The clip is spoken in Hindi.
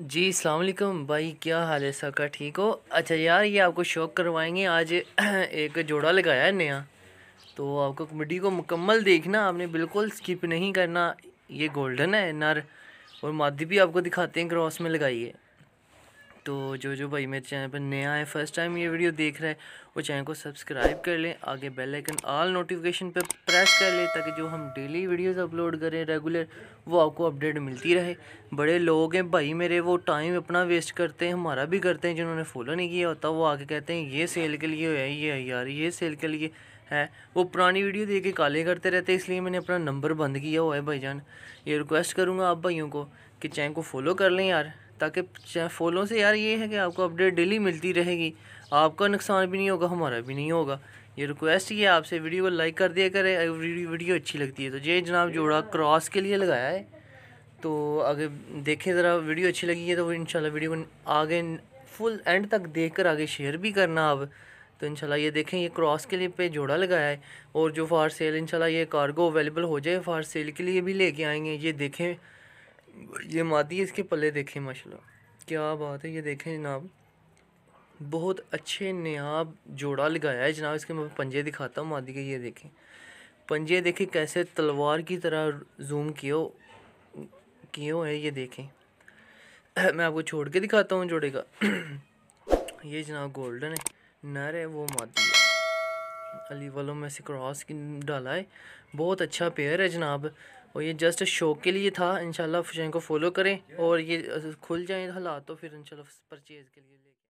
जी अलैक्म भाई क्या हाल है सबका ठीक हो अच्छा यार ये आपको शौक करवाएंगे आज एक जोड़ा लगाया है नया तो आपको कमेडी को मुकम्मल देखना आपने बिल्कुल स्किप नहीं करना ये गोल्डन है नर और मादी भी आपको दिखाते हैं क्रॉस में लगाइए तो जो जो भाई मेरे चैनल पर नया है फर्स्ट टाइम ये वीडियो देख रहा है वो चैनल को सब्सक्राइब कर लें आगे बेल आइकन ऑल नोटिफिकेशन पर प्रेस कर लें ताकि जो हम डेली वीडियोस अपलोड करें रेगुलर वो आपको अपडेट मिलती रहे बड़े लोग हैं भाई मेरे वो टाइम अपना वेस्ट करते हैं हमारा भी करते हैं जिन्होंने फॉलो नहीं किया होता वो आगे कहते हैं ये सेल के लिए है ये यार ये सेल के लिए है वो पुरानी वीडियो देख के काले करते रहते इसलिए मैंने अपना नंबर बंद किया हुआ है जान ये रिक्वेस्ट करूँगा आप भाइयों को कि चैनल को फॉलो कर लें यार ताकि फॉलो से यार ये है कि आपको अपडेट डेली मिलती रहेगी आपका नुकसान भी नहीं होगा हमारा भी नहीं होगा ये रिक्वेस्ट ही है आपसे वीडियो को लाइक कर दिया करें अगर वीडियो अच्छी लगती है तो ये जनाब जोड़ा क्रॉस के लिए लगाया है तो अगर देखें ज़रा वीडियो अच्छी लगी है तो इन वीडियो को आगे फुल एंड तक देख कर आगे शेयर भी करना अब तो इंशाल्लाह ये देखें ये क्रॉस के लिए पे जोड़ा लगाया है और जो फार सेल इंशाल्लाह ये कार्गो अवेलेबल हो जाए फार सेल के लिए भी लेके आएंगे ये देखें ये मादी इसके पल्ले देखें माशाल्लाह क्या बात है ये देखें जनाब बहुत अच्छे नयाब जोड़ा लगाया है जनाब इसके मैं पंजे दिखाता हूँ मादी के ये देखें पंजे देखें कैसे तलवार की तरह जूम किए किए है ये देखें मैं आपको छोड़ के दिखाता हूँ जोड़े का ये जनाब गोल्डन है नर है वो मादी है अली वालों में से क्रॉस डाला है बहुत अच्छा पेयर है जनाब और ये जस्ट शो के लिए था इन शाला को फॉलो करें और ये खुल जाए हालात तो फिर इन परचेज़ के लिए